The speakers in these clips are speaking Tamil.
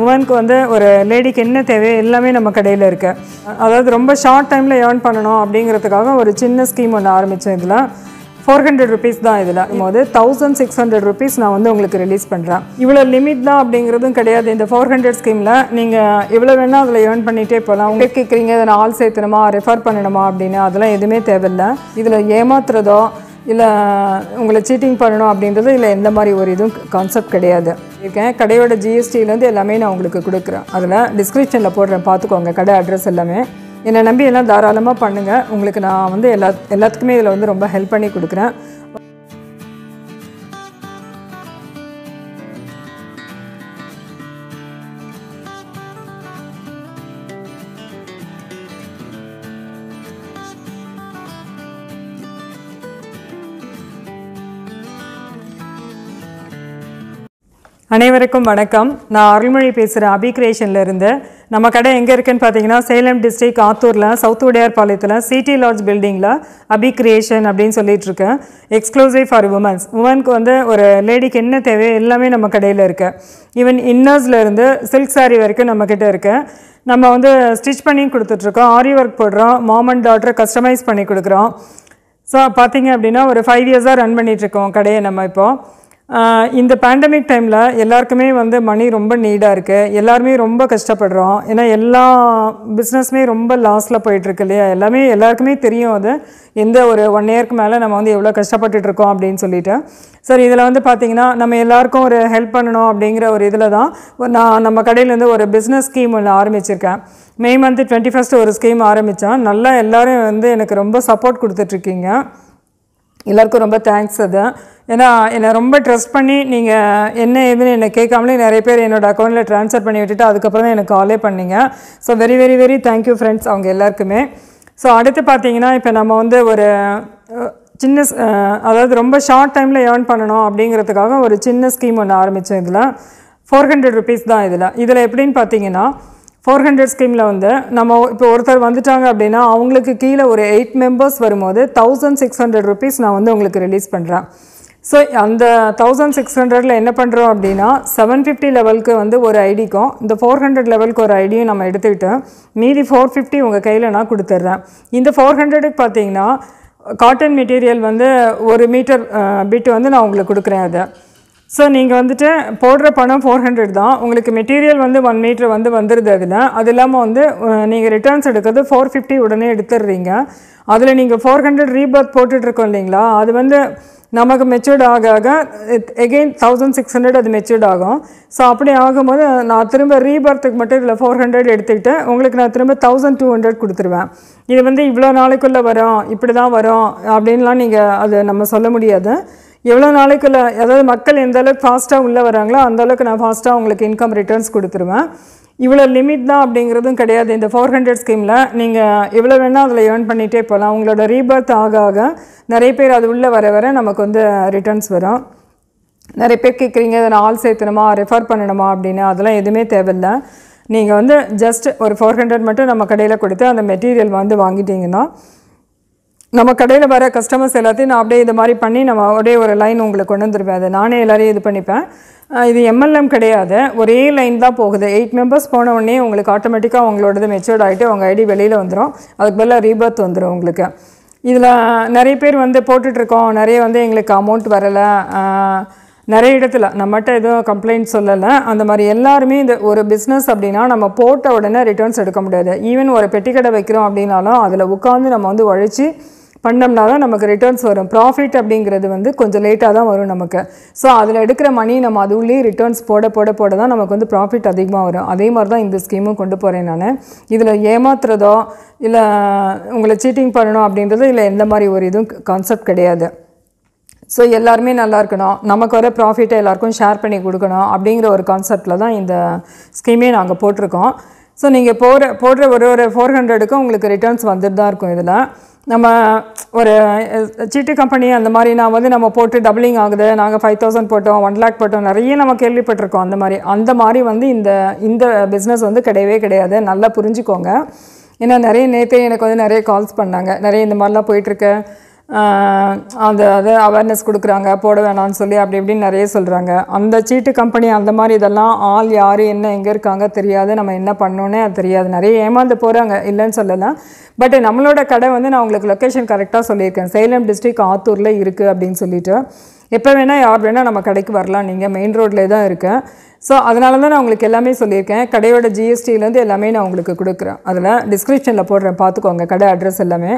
உமனுக்கு வந்து ஒரு லேடிக்கு என்ன தேவையோ எல்லாமே நம்ம கடையில் இருக்கு அதாவது ரொம்ப ஷார்ட் டைமில் ஏர்ன் பண்ணணும் அப்படிங்கிறதுக்காக ஒரு சின்ன ஸ்கீம் ஒன்று ஆரம்பித்தேன் இதில் ஃபோர் ஹண்ட்ரட் ருபீஸ் தான் இதில் போது தௌசண்ட் சிக்ஸ் ஹண்ட்ரட் ருபீஸ் நான் வந்து உங்களுக்கு ரிலீஸ் பண்ணுறேன் இவ்வளோ லிமிட் தான் அப்படிங்கிறதும் கிடையாது இந்த ஃபோர் ஹண்ட்ரட் ஸ்கீமில் நீங்கள் எவ்வளோ வேணால் அதில் ஏர்ன் பண்ணிகிட்டே போகலாம் உங்களுக்கு கேட்குறீங்க இதை நான் ஆள் சேர்த்துணுமா ரெஃபர் பண்ணணுமா அப்படின்னு அதெல்லாம் எதுவுமே தேவையில்லை இதில் ஏமாத்துறதோ இல்லை உங்களை சீட்டிங் பண்ணணும் அப்படின்றது இல்லை எந்த மாதிரி ஒரு இதுவும் கான்செப்ட் கிடையாது இருக்கேன் கடையோட ஜிஎஸ்டியிலேருந்து எல்லாமே நான் உங்களுக்கு கொடுக்குறேன் அதில் டிஸ்கிரிப்ஷனில் போடுறேன் பார்த்துக்கோங்க கடை அட்ரஸ் எல்லாமே என்னை நம்பி எல்லாம் தாராளமாக பண்ணுங்கள் உங்களுக்கு நான் வந்து எல்லா எல்லாத்துக்குமே இதில் வந்து ரொம்ப ஹெல்ப் பண்ணி கொடுக்குறேன் அனைவருக்கும் வணக்கம் நான் அருள்மொழி பேசுகிற அபி இருந்து நம்ம கடை எங்கே இருக்குன்னு பார்த்தீங்கன்னா சேலம் டிஸ்ட்ரிக் ஆத்தூரில் சவுத் உடையார் பாளையத்தில் சிடி லாட்ஜ் பில்டிங்கில் அபி கிரியேஷன் அப்படின்னு சொல்லிட்டு இருக்கேன் எக்ஸ்க்ளூசிவ் ஃபார் உமன்ஸ் உமனுக்கு வந்து ஒரு லேடிக்கு என்ன தேவை எல்லாமே நம்ம கடையில் இருக்கு ஈவன் இன்னர்ஸ்லேருந்து சில்க் சாரி வரைக்கும் நம்மக்கிட்ட இருக்கு நம்ம வந்து ஸ்டிச் பண்ணி கொடுத்துட்ருக்கோம் ஆரி ஒர்க் போடுறோம் மாம் அண்ட் டாட்டரை கஸ்டமைஸ் பண்ணி கொடுக்குறோம் ஸோ பார்த்தீங்க அப்படின்னா ஒரு ஃபைவ் இயர்ஸாக ரன் பண்ணிகிட்ருக்கோம் கடையை நம்ம இப்போது இந்த பேண்டமிக் டைமில் எல்லாருக்குமே வந்து மணி ரொம்ப நீடாக இருக்குது எல்லாருமே ரொம்ப கஷ்டப்படுறோம் ஏன்னா எல்லா பிஸ்னஸுமே ரொம்ப லாஸில் போயிட்டுருக்கு இல்லையா எல்லாமே எல்லாருக்குமே தெரியும் அது எந்த ஒரு ஒன் இயர்க்கு மேலே நம்ம வந்து எவ்வளோ கஷ்டப்பட்டுட்ருக்கோம் அப்படின்னு சொல்லிட்டு சார் இதில் வந்து பார்த்திங்கன்னா நம்ம எல்லாருக்கும் ஒரு ஹெல்ப் பண்ணணும் அப்படிங்கிற ஒரு இதில் தான் நான் நம்ம கடையிலேருந்து ஒரு பிஸ்னஸ் ஸ்கீம் ஒன்று ஆரம்பிச்சிருக்கேன் மே மந்த்து டுவெண்ட்டி ஃபஸ்ட்டு ஒரு ஸ்கீம் ஆரம்பித்தேன் நல்லா எல்லோரும் வந்து எனக்கு ரொம்ப சப்போர்ட் கொடுத்துட்ருக்கீங்க எல்லாருக்கும் ரொம்ப தேங்க்ஸ் அது ஏன்னா என்னை ரொம்ப ட்ரெஸ்ட் பண்ணி நீங்கள் என்ன ஏதுன்னு என்னை கேட்காமலே நிறைய பேர் என்னோடய அக்கௌண்ட்டில் ட்ரான்ஸ்ஃபர் பண்ணி விட்டுட்டு அதுக்கப்புறம் தான் எனக்கு காலே பண்ணிங்க so very very very thank you friends அவங்க எல்லாருக்குமே ஸோ அடுத்து பார்த்தீங்கன்னா இப்போ நம்ம வந்து ஒரு சின்ன அதாவது ரொம்ப ஷார்ட் டைமில் ஏர்ன் பண்ணணும் அப்படிங்கிறதுக்காக ஒரு சின்ன ஸ்கீம் ஒன்று ஆரம்பித்தேன் இதில் ஃபோர் ஹண்ட்ரட் ருபீஸ் தான் இதில் இதில் எப்படின்னு பார்த்தீங்கன்னா ஃபோர் ஹண்ட்ரட் ஸ்கீமில் வந்து நம்ம இப்போ ஒருத்தர் வந்துட்டாங்க அப்படின்னா அவங்களுக்கு கீழே ஒரு எயிட் மெம்பர்ஸ் வரும்போது தௌசண்ட் சிக்ஸ் ஹண்ட்ரட் ருபீஸ் நான் வந்து உங்களுக்கு ரிலீஸ் பண்ணுறேன் ஸோ அந்த தௌசண்ட் சிக்ஸ் ஹண்ட்ரடில் என்ன பண்ணுறோம் அப்படின்னா செவன் ஃபிஃப்டி லெவலுக்கு வந்து ஒரு ஐடிக்கும் இந்த ஃபோர் ஹண்ட்ரட் லெவலுக்கு ஒரு ஐடியும் நம்ம எடுத்துக்கிட்டு மீதி ஃபோர் ஃபிஃப்டி உங்கள் கையில் நான் கொடுத்துட்றேன் இந்த ஃபோர் ஹண்ட்ரடுக்கு பார்த்தீங்கன்னா காட்டன் மெட்டீரியல் வந்து ஒரு மீட்டர் பிட்டு வந்து நான் உங்களுக்கு கொடுக்குறேன் அதை ஸோ நீங்கள் வந்துட்டு போடுற பணம் ஃபோர் ஹண்ட்ரட் தான் உங்களுக்கு மெட்டீரியல் வந்து ஒன் மீட்ரு வந்து வந்துடுது அதில் அது இல்லாமல் வந்து நீங்கள் ரிட்டர்ன்ஸ் எடுக்கிறது ஃபோர் ஃபிஃப்டி உடனே எடுத்துடுறீங்க அதில் நீங்கள் ஃபோர் ஹண்ட்ரட் ரீபர்த் போட்டுட்ருக்கோம் இல்லைங்களா அது வந்து நமக்கு மெச்சூர்ட் ஆக ஆக எகெயின் தௌசண்ட் சிக்ஸ் ஹண்ட்ரட் அது மெச்சூர்ட் ஆகும் ஸோ அப்படி ஆகும்போது நான் திரும்ப ரீபர்த்துக்கு மட்டும் இதில் ஃபோர் ஹண்ட்ரட் எடுத்துக்கிட்டு உங்களுக்கு நான் திரும்ப தௌசண்ட் டூ ஹண்ட்ரட் கொடுத்துருவேன் இது வந்து இவ்வளோ நாளைக்குள்ளே வரும் இப்படி தான் வரும் அப்படின்லாம் நீங்கள் அது நம்ம சொல்ல முடியாது எவ்வளோ நாளைக்குள்ள அதாவது மக்கள் எந்த அளவுக்கு ஃபாஸ்ட்டாக உள்ளே வராங்களோ அந்தளவுக்கு நான் ஃபாஸ்ட்டாக உங்களுக்கு இன்கம் ரிட்டர்ன்ஸ் கொடுத்துருவேன் இவ்வளோ லிமிட் தான் அப்படிங்கிறதும் கிடையாது இந்த ஃபோர் ஹண்ட்ரட் ஸ்கீமில் நீங்கள் எவ்வளோ வேணால் அதில் ஏர்ன் பண்ணிகிட்டே போகலாம் உங்களோட ரீபர்த் ஆக ஆக நிறைய பேர் அது உள்ளே வர வர நமக்கு வந்து ரிட்டர்ன்ஸ் வரும் நிறைய பேர் கேட்குறீங்க அதை ஆள் சேர்த்தணுமா ரெஃபர் பண்ணணுமா அப்படின்னு அதெல்லாம் எதுவுமே தேவையில்லை நீங்கள் வந்து ஜஸ்ட் ஒரு ஃபோர் ஹண்ட்ரட் மட்டும் நம்ம கடையில் கொடுத்து அந்த மெட்டீரியல் வந்து வாங்கிட்டிங்கன்னா நம்ம கடையில் வர கஸ்டமர்ஸ் எல்லாத்தையும் நான் அப்படியே இது மாதிரி பண்ணி நம்ம அப்படியே ஒரு லைன் உங்களுக்கு கொண்டு வந்துருவேன் அதை நானே எல்லாரையும் இது பண்ணிப்பேன் இது எம்எல்எம் கிடையாது ஒரே லைன் தான் போகுது எயிட் மெம்பர்ஸ் போன உடனே உங்களுக்கு ஆட்டோமேட்டிக்காக உங்களோடது மெச்சூர்ட் ஆகிட்டு உங்கள் ஐடி வெளியில் வந்துடும் அதுக்கு பதிலாக ரீபர்த் வந்துடும் உங்களுக்கு இதில் நிறைய பேர் வந்து போட்டுட்ருக்கோம் நிறைய வந்து எங்களுக்கு அமௌண்ட் வரலை நிறைய இடத்துல நம்மகிட்ட எதுவும் கம்ப்ளைண்ட் சொல்லலை அந்த மாதிரி எல்லாருமே இந்த ஒரு பிஸ்னஸ் அப்படின்னா நம்ம போட்ட உடனே ரிட்டர்ன்ஸ் எடுக்க முடியாது ஈவன் ஒரு பெட்டிக்கடை வைக்கிறோம் அப்படின்னாலும் அதில் உட்காந்து நம்ம வந்து உழைச்சி பண்ணோம்னா தான் நமக்கு ரிட்டர்ன்ஸ் வரும் ப்ராஃபிட் அப்படிங்கிறது வந்து கொஞ்சம் லேட்டாக தான் வரும் நமக்கு ஸோ அதில் எடுக்கிற மணி நம்ம அதுவுள்ளே ரிட்டர்ன்ஸ் போட போட போட தான் நமக்கு வந்து ப்ராஃபிட் அதிகமாக வரும் அதே மாதிரி தான் இந்த ஸ்கீமும் கொண்டு போகிறேன் நான் இதில் ஏமாத்துறதோ இல்லை உங்களை சீட்டிங் பண்ணணும் அப்படின்றதோ இல்லை எந்த மாதிரி ஒரு இதுவும் கான்செப்ட் கிடையாது ஸோ எல்லாருமே நல்லா இருக்கணும் நமக்கு வர ப்ராஃபிட்டை எல்லாருக்கும் ஷேர் பண்ணி கொடுக்கணும் அப்படிங்கிற ஒரு கான்செப்டில் தான் இந்த ஸ்கீமே நாங்கள் போட்டிருக்கோம் ஸோ நீங்கள் போகிற போடுற ஒரு ஒரு ஃபோர் ஹண்ட்ரடுக்கும் உங்களுக்கு ரிட்டர்ன்ஸ் வந்துட்டு தான் இருக்கும் இதில் நம்ம ஒரு சீட்டு கம்பெனி அந்த மாதிரி நான் வந்து நம்ம போட்டு டபுளிங் ஆகுது நாங்கள் ஃபைவ் தௌசண்ட் போட்டோம் ஒன் லேக் போட்டோம் நிறைய நம்ம கேள்விப்பட்டிருக்கோம் அந்த மாதிரி அந்த மாதிரி வந்து இந்த இந்த பிஸ்னஸ் வந்து கிடையவே கிடையாது நல்லா புரிஞ்சுக்கோங்க ஏன்னா நிறைய நேற்று எனக்கு வந்து நிறைய கால்ஸ் பண்ணாங்க நிறைய இந்த மாதிரிலாம் போயிட்டுருக்கேன் அந்த அது அவேர்னஸ் கொடுக்குறாங்க போட வேணாம்னு சொல்லி அப்படி இப்படின்னு நிறைய சொல்கிறாங்க அந்த சீட்டு கம்பெனி அந்த மாதிரி இதெல்லாம் ஆள் யார் என்ன எங்கே இருக்காங்க தெரியாது நம்ம என்ன பண்ணோன்னே அது தெரியாது நிறைய ஏமாந்து போகிறாங்க இல்லைன்னு சொல்லலாம் பட் நம்மளோட கடை வந்து நான் உங்களுக்கு லொக்கேஷன் கரெக்டாக சொல்லியிருக்கேன் சேலம் டிஸ்ட்ரிக் ஆத்தூரில் இருக்குது அப்படின்னு சொல்லிட்டு எப்போ வேணால் யார் வேணால் நம்ம கடைக்கு வரலாம் நீங்கள் மெயின் ரோட்லேயே தான் இருக்கேன் ஸோ அதனால தான் நான் உங்களுக்கு எல்லாமே சொல்லியிருக்கேன் கடையோட ஜிஎஸ்டியிலேருந்து எல்லாமே நான் உங்களுக்கு கொடுக்குறேன் அதில் டிஸ்கிரிப்ஷனில் போடுறேன் பார்த்துக்கோங்க கடை அட்ரஸ் எல்லாமே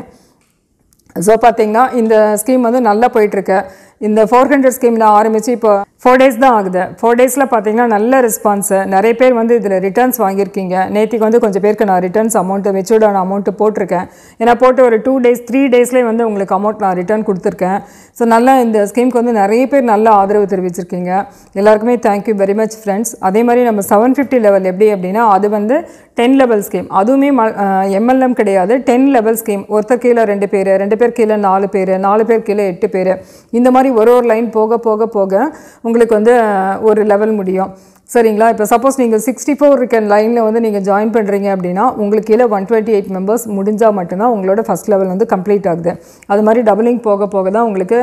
ஸோ பார்த்தீங்கன்னா இந்த ஸ்கீம் வந்து நல்லா போயிட்டுருக்கு இந்த ஃபோர் ஹண்ட்ரட் ஸ்கீம் நான் ஆரம்பித்து இப்போ ஃபோர் டேஸ் தான் ஆகுது ஃபோர் டேஸில் பார்த்தீங்கன்னா நல்ல ரெஸ்பான்ஸு நிறைய பேர் வந்து இதில் ரிட்டர்ன்ஸ் வாங்கியிருக்கீங்க நேற்றுக்கு வந்து கொஞ்சம் பேருக்கு நான் ரிட்டர்ன்ஸ் அமௌண்ட்டு மெச்சூர்டான அமௌண்ட்டு போட்டிருக்கேன் ஏன்னா போட்டு ஒரு டூ டேஸ் த்ரீ டேஸ்லேயே வந்து உங்களுக்கு அமௌண்ட் நான் ரிட்டர்ன் கொடுத்துருக்கேன் ஸோ நல்லா இந்த ஸ்கீமுக்கு வந்து நிறைய பேர் நல்ல ஆதரவு தெரிவிச்சிருக்கீங்க எல்லாருக்குமே தேங்க்யூ வெரி மச் ஃப்ரெண்ட்ஸ் அதே மாதிரி நம்ம செவன் ஃபிஃப்டி லெவல் எப்படி அப்படின்னா அது வந்து டென் லெவல் ஸ்கீம் அதுவுமே எம்எல்எம் கிடையாது டென் லெவல் ஸ்கீம் ஒருத்தர் கீழே ரெண்டு பேர் ரெண்டு பேர் கீழே நாலு பேர் நாலு பேர் கீழே எட்டு பேர் இந்த மாதிரி மாதிரி ஒரு ஒரு லைன் போக போக போக உங்களுக்கு வந்து ஒரு லெவல் முடியும் சரிங்களா இப்போ சப்போஸ் நீங்கள் சிக்ஸ்டி ஃபோர் இருக்க லைனில் வந்து நீங்கள் ஜாயின் பண்ணுறீங்க அப்படின்னா உங்களுக்கு கீழே ஒன் டுவெண்ட்டி எயிட் மெம்பர்ஸ் முடிஞ்சால் மட்டும்தான் உங்களோட ஃபஸ்ட் லெவல் வந்து கம்ப்ளீட் ஆகுது அது மாதிரி டபுளிங் போக போக தான் உங்களுக்கு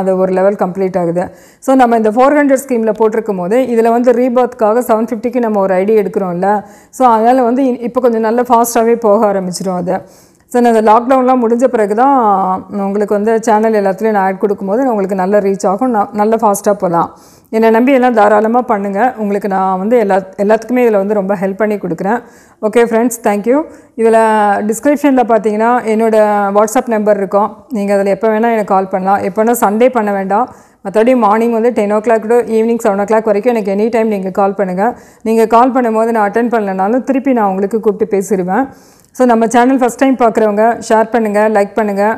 அது ஒரு லெவல் கம்ப்ளீட் ஆகுது ஸோ நம்ம இந்த ஃபோர் ஹண்ட்ரட் ஸ்கீமில் போட்டிருக்கும் போது இதில் வந்து ரீபர்த்துக்காக செவன் ஃபிஃப்டிக்கு நம்ம ஒரு ஐடியா எடுக்கிறோம்ல ஸோ அதனால் வந்து இப்போ கொஞ்சம் நல்ல ஃபாஸ்ட்டாகவே போக ஆரம்பிச்சிடும் அதை ஸோ நான் அந்த லாக்டவுன்லாம் முடிஞ்ச பிறகு தான் உங்களுக்கு வந்து சேனல் எல்லாத்துலேயும் நான் ஆட் கொடுக்கும்போது உங்களுக்கு நல்ல ரீச் ஆகும் நான் நல்ல ஃபாஸ்ட்டாக போகலாம் என்னை நம்பி எல்லாம் தாராளமாக பண்ணுங்கள் உங்களுக்கு நான் வந்து எல்லா எல்லாத்துக்குமே இதில் வந்து ரொம்ப ஹெல்ப் பண்ணி கொடுக்குறேன் ஓகே ஃப்ரெண்ட்ஸ் தேங்க்யூ இதில் டிஸ்கிரிப்ஷனில் பார்த்தீங்கன்னா என்னோடய வாட்ஸ்அப் நம்பர் இருக்கும் நீங்கள் அதில் எப்போ வேணால் எனக்கு கால் பண்ணலாம் எப்போனா சண்டே பண்ண வேண்டாம் மற்றபடி மார்னிங் வந்து ten o'clock to evening seven o'clock வரைக்கும் எனக்கு எனி டைம் நீங்கள் கால் பண்ணுங்கள் நீங்கள் கால் பண்ணும்போது நான் அட்டன் பண்ணலைனாலும் திருப்பி நான் உங்களுக்கு கூப்பிட்டு பேசிடுவேன் ஸோ நம்ம சேனல் ஃபஸ்ட் டைம் பார்க்குறவங்க ஷேர் பண்ணுங்கள் லைக் பண்ணுங்கள்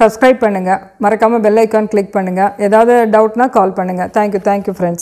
சப்ஸ்கிரைப் பண்ணுங்கள் மறக்காமல் பெல் ஐக்கான் கிளிக் பண்ணுங்கள் ஏதாவது டவுட்னால் கால் பண்ணுங்கள் தேங்க்யூ தேங்க்யூ ஃப்ரெண்ட்ஸ்